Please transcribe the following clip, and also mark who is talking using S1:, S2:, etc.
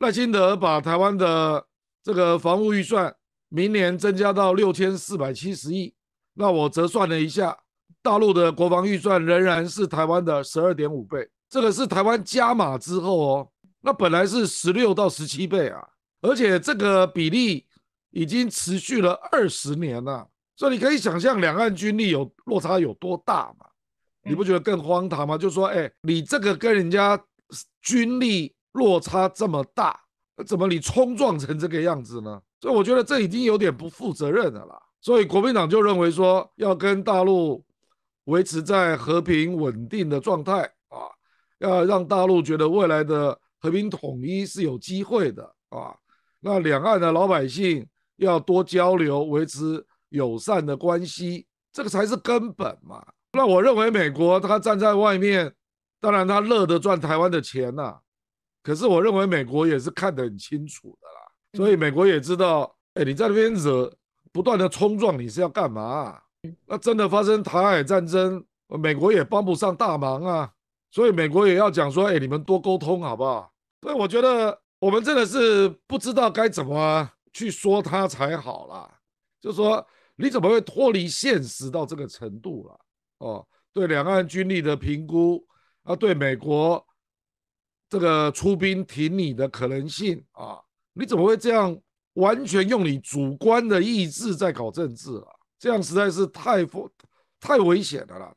S1: 赖清德把台湾的这个防务预算明年增加到六千四百七十亿，那我折算了一下，大陆的国防预算仍然是台湾的十二点五倍。这个是台湾加码之后哦，那本来是十六到十七倍啊，而且这个比例已经持续了二十年了，所以你可以想象两岸军力有落差有多大嘛？你不觉得更荒唐吗？就说，哎，你这个跟人家军力。落差这么大，怎么你冲撞成这个样子呢？所以我觉得这已经有点不负责任的啦。所以国民党就认为说，要跟大陆维持在和平稳定的状态啊，要让大陆觉得未来的和平统一是有机会的啊。那两岸的老百姓要多交流，维持友善的关系，这个才是根本嘛。那我认为美国他站在外面，当然他乐得赚台湾的钱呐。可是我认为美国也是看得很清楚的啦，所以美国也知道，哎，你在那边惹不断的冲撞，你是要干嘛？那真的发生台海战争，美国也帮不上大忙啊。所以美国也要讲说，哎，你们多沟通好不好？所以我觉得我们真的是不知道该怎么去说他才好啦。就说你怎么会脱离现实到这个程度了？哦，对两岸军力的评估，啊，对美国。这个出兵挺你的可能性啊？你怎么会这样完全用你主观的意志在搞政治啊？这样实在是太风太危险的了。